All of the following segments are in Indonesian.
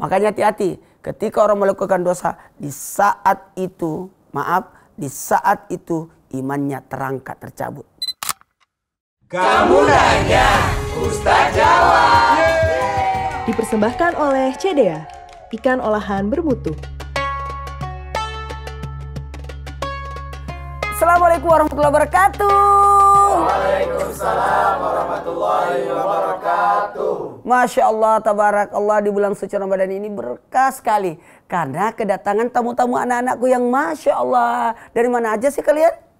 Makanya hati-hati ketika orang melakukan dosa di saat itu, maaf, di saat itu imannya terangkat tercabut. Kamu nanya Ustaz Jawab. Dipersembahkan oleh Cedea, ikan olahan bermutu. Assalamualaikum warahmatullahi wabarakatuh. Waalaikumsalam warahmatullahi wabarakatuh. Masya Allah, tabarakallah di bulan suci Ramadan ini berkah sekali. Karena kedatangan tamu-tamu anak-anakku yang Masya Allah. Dari mana aja sih kalian? Dari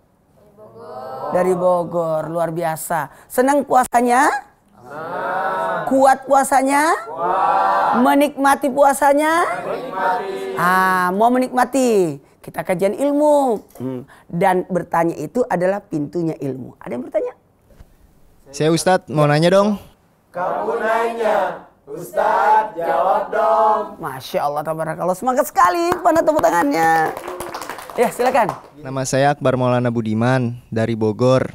Bogor. Dari Bogor, luar biasa. Senang puasanya? Senang. Kuat puasanya? Kuat. Menikmati puasanya? Menikmati. Ah, mau menikmati kita kajian ilmu. Hmm. Dan bertanya itu adalah pintunya ilmu. Ada yang bertanya? Saya Ustadz, mau nanya dong. Kamu nanya, Ustadz jawab dong. Masya Allah, tabarakallah. Semangat sekali, mana tepuk tangannya. Ya, silakan. Nama saya Akbar Maulana Budiman dari Bogor.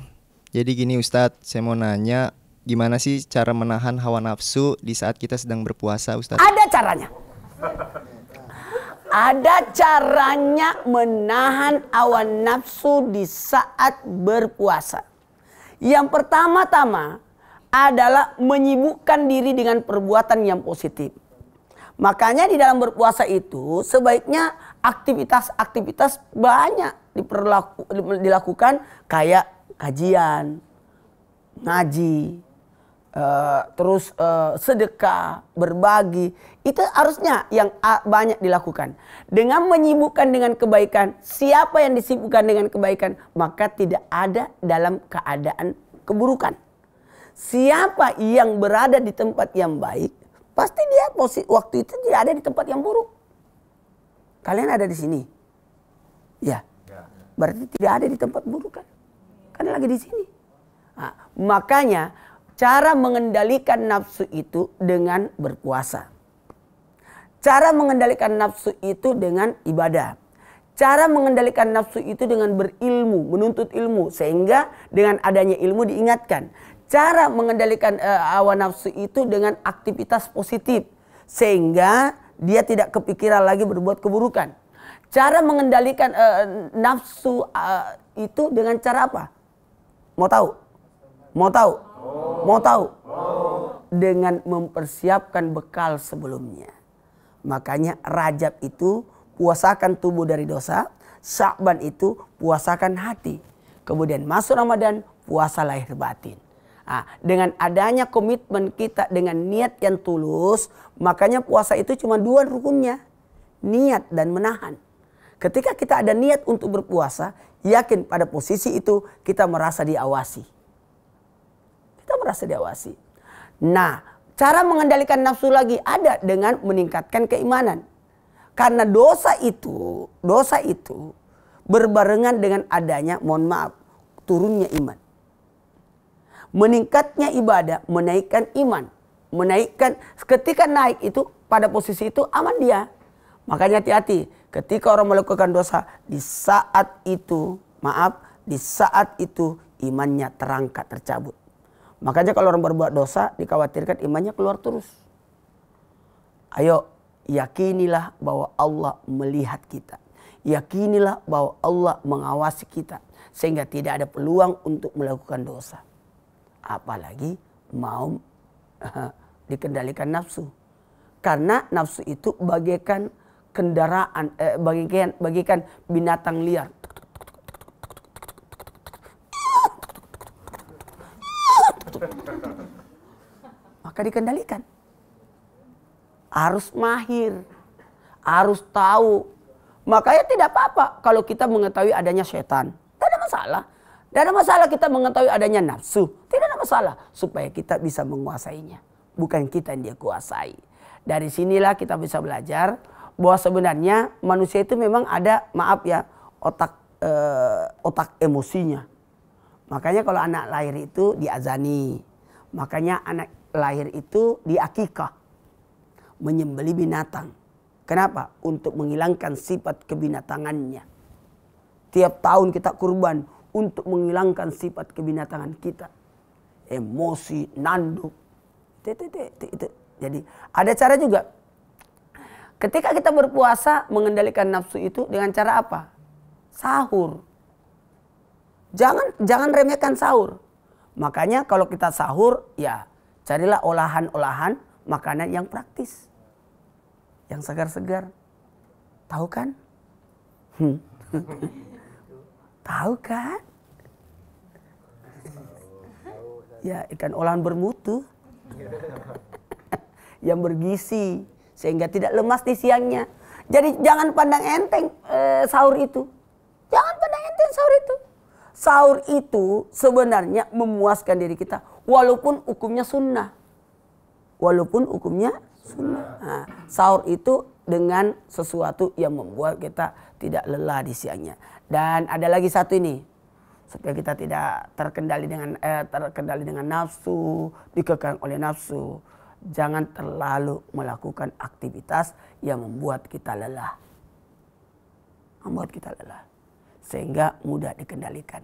Jadi gini Ustadz, saya mau nanya gimana sih cara menahan hawa nafsu di saat kita sedang berpuasa Ustadz? Ada caranya. Ada caranya menahan awan nafsu di saat berpuasa. Yang pertama-tama adalah menyibukkan diri dengan perbuatan yang positif. Makanya di dalam berpuasa itu sebaiknya aktivitas-aktivitas banyak diperlaku, dilakukan kayak kajian, ngaji, Eh, terus uh, sedekah, berbagi, itu harusnya yang banyak dilakukan. Dengan menyibukkan dengan kebaikan, siapa yang disibukkan dengan kebaikan, maka tidak ada dalam keadaan keburukan. Siapa yang berada di tempat yang baik, pasti dia posisi waktu itu tidak ada di tempat yang buruk. Kalian ada di sini. Ya. ya. Berarti tidak ada di tempat buruk kan? lagi di sini. Nah, makanya Cara mengendalikan nafsu itu dengan berpuasa. Cara mengendalikan nafsu itu dengan ibadah. Cara mengendalikan nafsu itu dengan berilmu, menuntut ilmu sehingga dengan adanya ilmu diingatkan. Cara mengendalikan uh, eh, awa nafsu itu dengan aktivitas positif sehingga dia tidak kepikiran lagi berbuat keburukan. Cara mengendalikan uh, nafsu uh, itu dengan cara apa? Mau tahu? Mau tahu? Mau tahu? Dengan mempersiapkan bekal sebelumnya. Makanya Rajab itu puasakan tubuh dari dosa. Sa'ban itu puasakan hati. Kemudian masuk Ramadan, puasa lahir batin. Nah, dengan adanya komitmen kita dengan niat yang tulus, makanya puasa itu cuma dua rukunnya. Niat dan menahan. Ketika kita ada niat untuk berpuasa, yakin pada posisi itu kita merasa diawasi mereka merasa diawasi. Nah, cara mengendalikan nafsu lagi ada dengan meningkatkan keimanan. Karena dosa itu, dosa itu berbarengan dengan adanya, mohon maaf, turunnya iman. Meningkatnya ibadah menaikkan iman. Menaikkan, ketika naik itu pada posisi itu aman dia. Makanya hati-hati, ketika orang melakukan dosa, di saat itu, maaf, di saat itu imannya terangkat, tercabut. Makanya kalau orang berbuat dosa dikhawatirkan imannya keluar terus. Ayo yakinilah bahwa Allah melihat kita. Yakinilah bahwa Allah mengawasi kita. Sehingga tidak ada peluang untuk melakukan dosa. Apalagi mau dikendalikan nafsu. Karena nafsu itu bagaikan kendaraan, eh, bagaikan, bagaikan binatang liar. maka dikendalikan. Harus mahir, harus tahu. Makanya tidak apa-apa kalau kita mengetahui adanya setan. Tidak ada masalah. Tidak ada masalah kita mengetahui adanya nafsu. Tidak ada masalah. Supaya kita bisa menguasainya. Bukan kita yang dia kuasai. Dari sinilah kita bisa belajar bahwa sebenarnya manusia itu memang ada, maaf ya, otak eh, otak emosinya. Makanya kalau anak lahir itu diazani. Makanya anak lahir itu di akikah. Menyembeli binatang. Kenapa? Untuk menghilangkan sifat kebinatangannya. Tiap tahun kita kurban untuk menghilangkan sifat kebinatangan kita. Emosi, nanduk. Jadi ada cara juga. Ketika kita berpuasa mengendalikan nafsu itu dengan cara apa? Sahur. Jangan jangan remehkan sahur. Makanya kalau kita sahur ya Carilah olahan-olahan makanan yang praktis. Yang segar-segar. Tahu kan? Hmm. Tahu kan? Ya, ikan olahan bermutu. yang bergizi sehingga tidak lemas di siangnya. Jadi jangan pandang enteng eh, sahur itu. Jangan pandang enteng sahur itu. Sahur itu sebenarnya memuaskan diri kita walaupun hukumnya sunnah. Walaupun hukumnya sunnah. Nah, sahur itu dengan sesuatu yang membuat kita tidak lelah di siangnya. Dan ada lagi satu ini supaya kita tidak terkendali dengan eh, terkendali dengan nafsu, dikekang oleh nafsu. Jangan terlalu melakukan aktivitas yang membuat kita lelah. Membuat kita lelah sehingga mudah dikendalikan.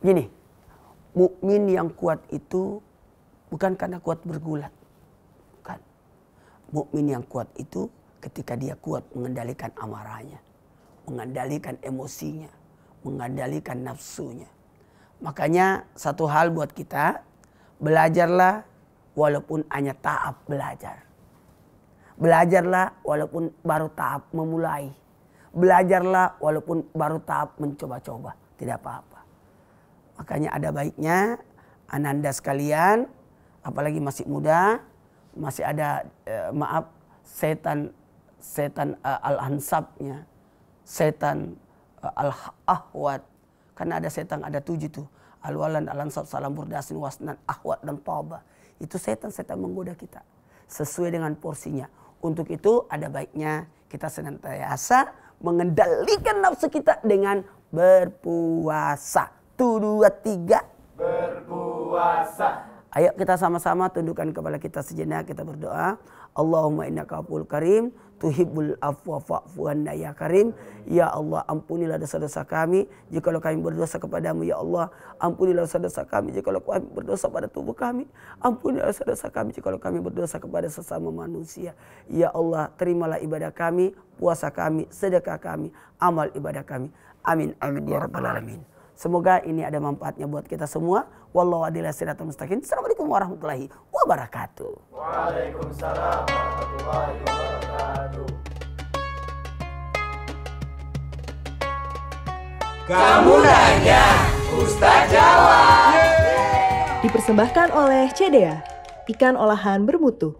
Begini, mukmin yang kuat itu bukan karena kuat bergulat. Bukan. Mukmin yang kuat itu ketika dia kuat mengendalikan amarahnya, mengendalikan emosinya, mengendalikan nafsunya. Makanya satu hal buat kita, belajarlah walaupun hanya tahap belajar. Belajarlah walaupun baru tahap memulai. Belajarlah walaupun baru tahap mencoba-coba. Tidak apa-apa. Makanya ada baiknya ananda sekalian, apalagi masih muda, masih ada eh, maaf setan setan eh, al-ansabnya, setan eh, al-ahwat. Karena ada setan ada tujuh tuh. Al-walan, al-ansab, salam burdasin, wasnan, ahwat, dan tauba. Itu setan-setan menggoda kita. Sesuai dengan porsinya. Untuk itu ada baiknya kita senantiasa mengendalikan nafsu kita dengan berpuasa. Satu, dua, tiga. Berpuasa. Ayo kita sama-sama tundukkan kepala kita sejenak, kita berdoa. Allahumma innaka aful karim, tuhibbul afwa fa'fu anna ya karim. Ya Allah, ampunilah dosa-dosa kami jikalau kami berdosa kepadamu ya Allah. Ampunilah dosa-dosa kami jikalau kami berdosa pada tubuh kami. Ampunilah dosa-dosa kami jikalau kami berdosa kepada sesama manusia. Ya Allah, terimalah ibadah kami, puasa kami, sedekah kami, amal ibadah kami. Amin amin ya rabbal alamin. Semoga ini ada manfaatnya buat kita semua. Wallahu a'lam siratul mustaqim. Assalamualaikum warahmatullahi wabarakatuh. Waalaikumsalam warahmatullahi wabarakatuh. Kamu nanya Ustaz jawab. Dipersembahkan oleh CDA, ikan olahan bermutu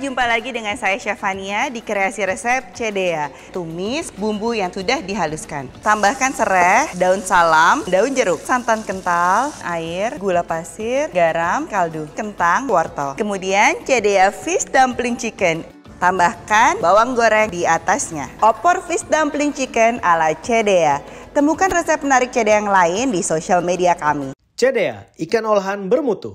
jumpa lagi dengan saya Syafania di kreasi resep CDA. Tumis bumbu yang sudah dihaluskan. Tambahkan serai, daun salam, daun jeruk, santan kental, air, gula pasir, garam, kaldu, kentang, wortel. Kemudian CDA fish dumpling chicken. Tambahkan bawang goreng di atasnya. Opor fish dumpling chicken ala Cedea. Temukan resep menarik Cedea yang lain di sosial media kami. Cedea, ikan olahan bermutu.